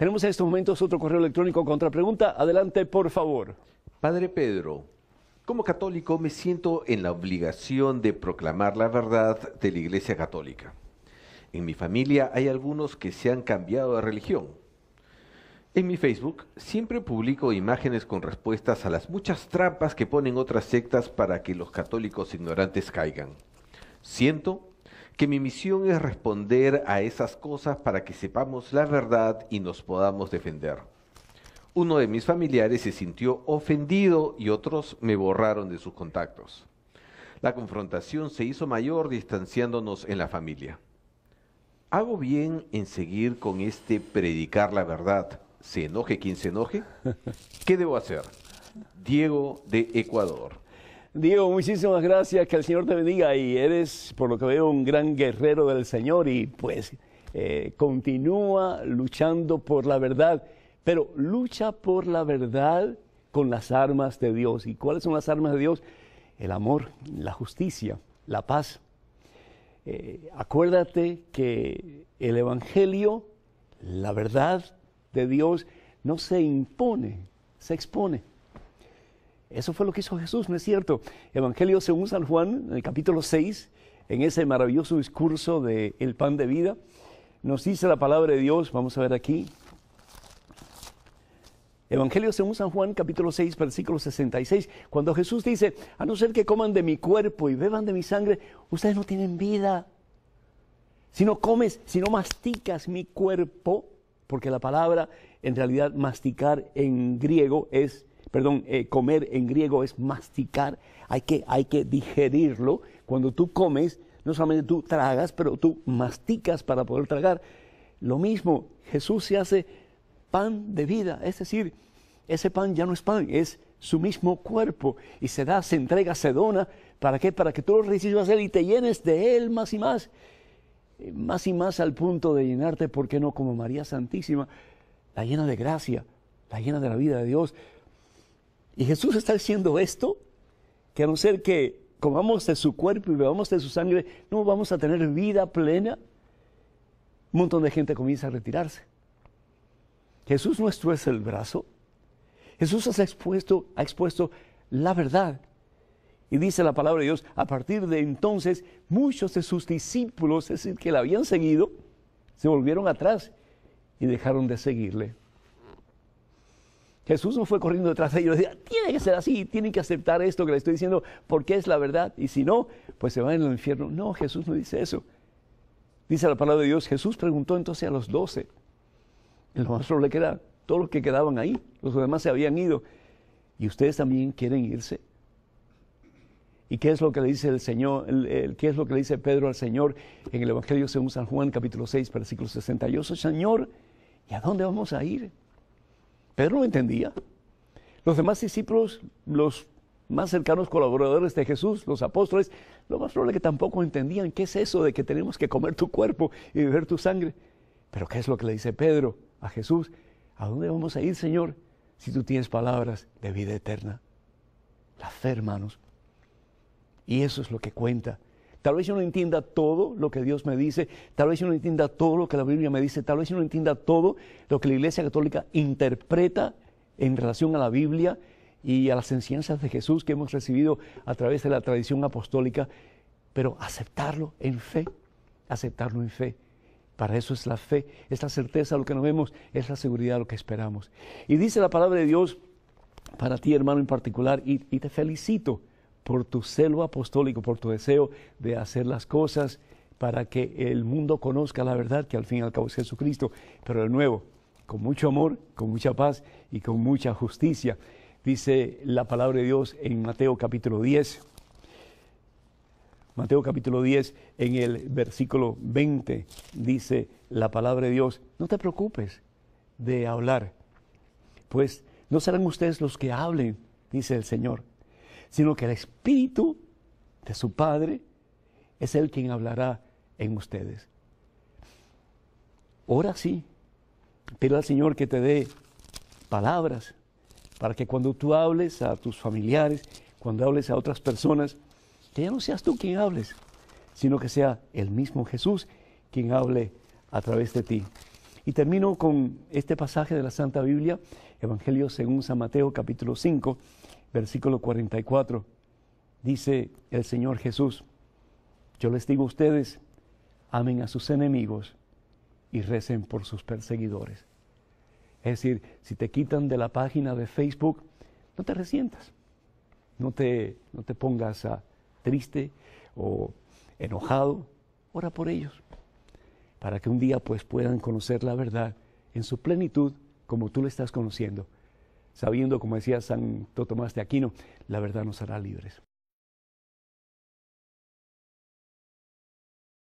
Tenemos en estos momentos otro correo electrónico contra pregunta. Adelante, por favor. Padre Pedro, como católico me siento en la obligación de proclamar la verdad de la Iglesia Católica. En mi familia hay algunos que se han cambiado de religión. En mi Facebook siempre publico imágenes con respuestas a las muchas trampas que ponen otras sectas para que los católicos ignorantes caigan. Siento que mi misión es responder a esas cosas para que sepamos la verdad y nos podamos defender. Uno de mis familiares se sintió ofendido y otros me borraron de sus contactos. La confrontación se hizo mayor distanciándonos en la familia. ¿Hago bien en seguir con este predicar la verdad? ¿Se enoje quien se enoje? ¿Qué debo hacer? Diego de Ecuador. Diego, muchísimas gracias, que el Señor te bendiga y eres, por lo que veo, un gran guerrero del Señor y pues eh, continúa luchando por la verdad, pero lucha por la verdad con las armas de Dios. ¿Y cuáles son las armas de Dios? El amor, la justicia, la paz. Eh, acuérdate que el Evangelio, la verdad de Dios, no se impone, se expone. Eso fue lo que hizo Jesús, ¿no es cierto? Evangelio según San Juan, en el capítulo 6, en ese maravilloso discurso del el pan de vida, nos dice la palabra de Dios, vamos a ver aquí. Evangelio según San Juan, capítulo 6, versículo 66, cuando Jesús dice, a no ser que coman de mi cuerpo y beban de mi sangre, ustedes no tienen vida. Si no comes, si no masticas mi cuerpo, porque la palabra en realidad masticar en griego es perdón, eh, comer en griego es masticar, hay que, hay que digerirlo. Cuando tú comes, no solamente tú tragas, pero tú masticas para poder tragar. Lo mismo, Jesús se hace pan de vida, es decir, ese pan ya no es pan, es su mismo cuerpo y se da, se entrega, se dona. ¿Para qué? Para que tú lo recibas Él y te llenes de Él más y más. Eh, más y más al punto de llenarte, ¿por qué no? Como María Santísima, la llena de gracia, la llena de la vida de Dios, y Jesús está haciendo esto, que a no ser que comamos de su cuerpo y bebamos de su sangre, no vamos a tener vida plena. Un montón de gente comienza a retirarse. Jesús nuestro es el brazo. Jesús ha expuesto, ha expuesto la verdad. Y dice la palabra de Dios, a partir de entonces muchos de sus discípulos, es decir, que la habían seguido, se volvieron atrás y dejaron de seguirle. Jesús no fue corriendo detrás de ellos, decía, tiene que ser así, tienen que aceptar esto que le estoy diciendo porque es la verdad y si no, pues se van el infierno. No, Jesús no dice eso. Dice la palabra de Dios, Jesús preguntó entonces a los doce, el más le queda, todos los que quedaban ahí, los demás se habían ido, y ustedes también quieren irse. ¿Y qué es lo que le dice el Señor, el, qué es lo que le dice Pedro al Señor en el Evangelio según San Juan, capítulo 6, versículo 68? Señor, ¿y a dónde vamos a ir? Pedro lo entendía. Los demás discípulos, los más cercanos colaboradores de Jesús, los apóstoles, lo más probable que tampoco entendían qué es eso de que tenemos que comer tu cuerpo y beber tu sangre. Pero ¿qué es lo que le dice Pedro a Jesús? ¿A dónde vamos a ir, Señor, si tú tienes palabras de vida eterna? La fe, hermanos. Y eso es lo que cuenta. Tal vez yo no entienda todo lo que Dios me dice, tal vez yo no entienda todo lo que la Biblia me dice, tal vez yo no entienda todo lo que la Iglesia Católica interpreta en relación a la Biblia y a las enseñanzas de Jesús que hemos recibido a través de la tradición apostólica, pero aceptarlo en fe, aceptarlo en fe. Para eso es la fe, es la certeza lo que nos vemos, es la seguridad lo que esperamos. Y dice la palabra de Dios para ti, hermano, en particular, y te felicito por tu celo apostólico, por tu deseo de hacer las cosas para que el mundo conozca la verdad que al fin y al cabo es Jesucristo, pero de nuevo, con mucho amor, con mucha paz y con mucha justicia. Dice la palabra de Dios en Mateo capítulo 10, Mateo capítulo 10, en el versículo 20, dice la palabra de Dios, no te preocupes de hablar, pues no serán ustedes los que hablen, dice el Señor, sino que el Espíritu de su Padre es el quien hablará en ustedes. Ahora sí, pido al Señor que te dé palabras para que cuando tú hables a tus familiares, cuando hables a otras personas, que ya no seas tú quien hables, sino que sea el mismo Jesús quien hable a través de ti. Y termino con este pasaje de la Santa Biblia, Evangelio según San Mateo capítulo 5 versículo 44, dice el Señor Jesús, yo les digo a ustedes, amen a sus enemigos y recen por sus perseguidores. Es decir, si te quitan de la página de Facebook, no te resientas, no te, no te pongas a triste o enojado, ora por ellos, para que un día pues puedan conocer la verdad en su plenitud como tú la estás conociendo sabiendo, como decía Santo Tomás de Aquino, la verdad nos hará libres.